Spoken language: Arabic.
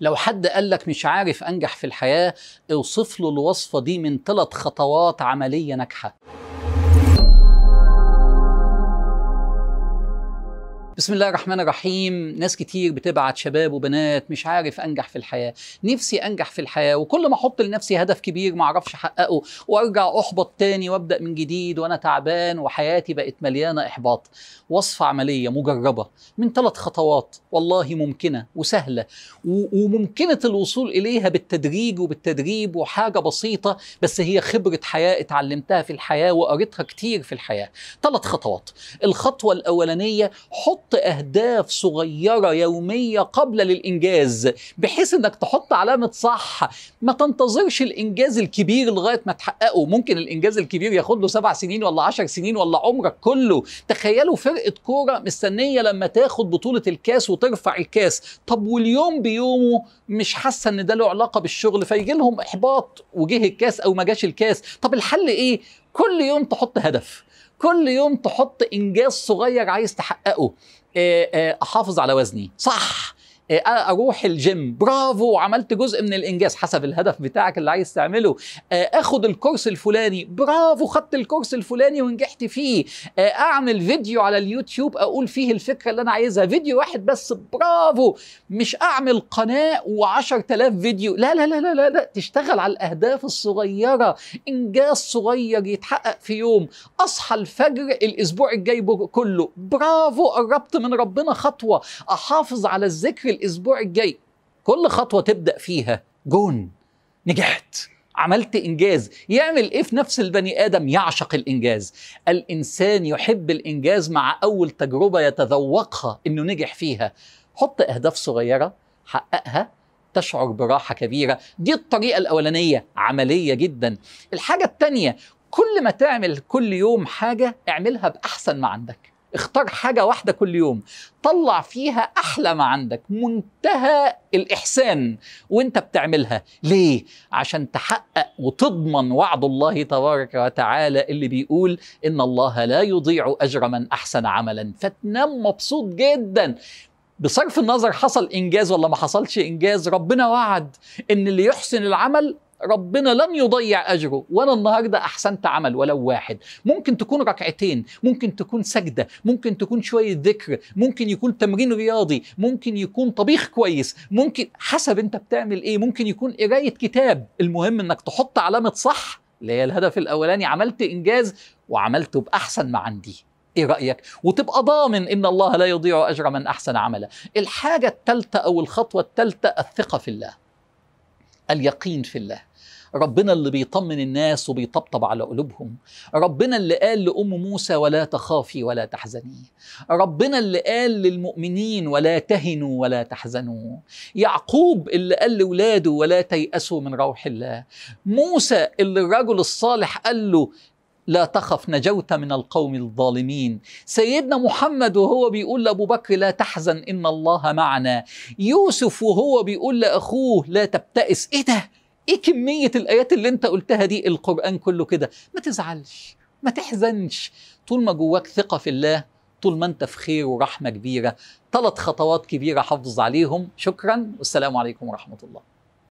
لو حد قال لك مش عارف انجح في الحياه اوصف له الوصفه دي من ثلاث خطوات عمليه ناجحه بسم الله الرحمن الرحيم ناس كتير بتبعت شباب وبنات مش عارف انجح في الحياه نفسي انجح في الحياه وكل ما احط لنفسي هدف كبير ما اعرفش احققه وارجع احبط تاني وابدا من جديد وانا تعبان وحياتي بقت مليانه احباط وصفه عمليه مجربه من ثلاث خطوات والله ممكنه وسهله وممكنه الوصول اليها بالتدريج وبالتدريب وحاجه بسيطه بس هي خبره حياه اتعلمتها في الحياه وقريتها كتير في الحياه ثلاث خطوات الخطوه الاولانيه حط اهداف صغيره يوميه قبل للانجاز بحيث انك تحط علامه صح ما تنتظرش الانجاز الكبير لغايه ما تحققه ممكن الانجاز الكبير ياخد له سبع سنين ولا عشر سنين ولا عمرك كله تخيلوا فرقه كوره مستنيه لما تاخد بطوله الكاس وترفع الكاس طب واليوم بيومه مش حاسه ان ده له علاقه بالشغل فيجي لهم احباط وجه الكاس او ما جاش الكاس طب الحل ايه كل يوم تحط هدف كل يوم تحط انجاز صغير عايز تحققه آه، آه، احافظ على وزني صح آه، آه، اروح الجيم برافو عملت جزء من الانجاز حسب الهدف بتاعك اللي عايز تعمله آه، اخد الكورس الفلاني برافو خدت الكورس الفلاني ونجحت فيه اعمل فيديو على اليوتيوب اقول فيه الفكره اللي انا عايزها فيديو واحد بس برافو مش اعمل قناه و10000 فيديو لا لا لا لا لا, لا. تشتغل على الاهداف الصغيره انجاز صغير يتحقق في يوم اصحى الفجر الاسبوع الجاي كله برافو قربت من ربنا خطوه احافظ على الذكر الاسبوع الجاي كل خطوه تبدا فيها جون نجحت عملت انجاز يعمل ايه في نفس البني ادم يعشق الانجاز الانسان يحب الانجاز مع اول تجربه يتذوقها انه نجح فيها حط اهداف صغيره حققها تشعر براحه كبيره دي الطريقه الاولانيه عمليه جدا الحاجه الثانيه كل ما تعمل كل يوم حاجه اعملها باحسن ما عندك اختار حاجه واحده كل يوم طلع فيها احلى ما عندك منتهى الاحسان وانت بتعملها ليه عشان تحقق وتضمن وعد الله تبارك وتعالى اللي بيقول ان الله لا يضيع اجر من احسن عملا فتنام مبسوط جدا بصرف النظر حصل انجاز ولا ما حصلش انجاز ربنا وعد ان اللي يحسن العمل ربنا لن يضيع اجره ولا النهارده احسنت عمل ولو واحد ممكن تكون ركعتين ممكن تكون سجده ممكن تكون شويه ذكر ممكن يكون تمرين رياضي ممكن يكون طبيخ كويس ممكن حسب انت بتعمل ايه ممكن يكون قرايه كتاب المهم انك تحط علامه صح اللي هي الهدف الاولاني عملت انجاز وعملته باحسن ما عندي ايه رايك وتبقى ضامن ان الله لا يضيع اجر من احسن عملا الحاجه الثالثه او الخطوه الثالثه الثقه في الله اليقين في الله ربنا اللي بيطمن الناس وبيطبطب على قلوبهم ربنا اللي قال لأم موسى ولا تخافي ولا تحزني ربنا اللي قال للمؤمنين ولا تهنوا ولا تحزنوا يعقوب اللي قال لولاده ولا تيأسوا من روح الله موسى اللي الرجل الصالح قال له لا تخف نجوت من القوم الظالمين سيدنا محمد وهو بيقول لأبو بكر لا تحزن إن الله معنا يوسف وهو بيقول لأخوه لا تبتئس إيه ده إيه كمية الآيات اللي أنت قلتها دي القرآن كله كده ما تزعلش ما تحزنش طول ما جواك ثقة في الله طول ما أنت في خير ورحمة كبيرة ثلاث خطوات كبيرة حافظ عليهم شكرا والسلام عليكم ورحمة الله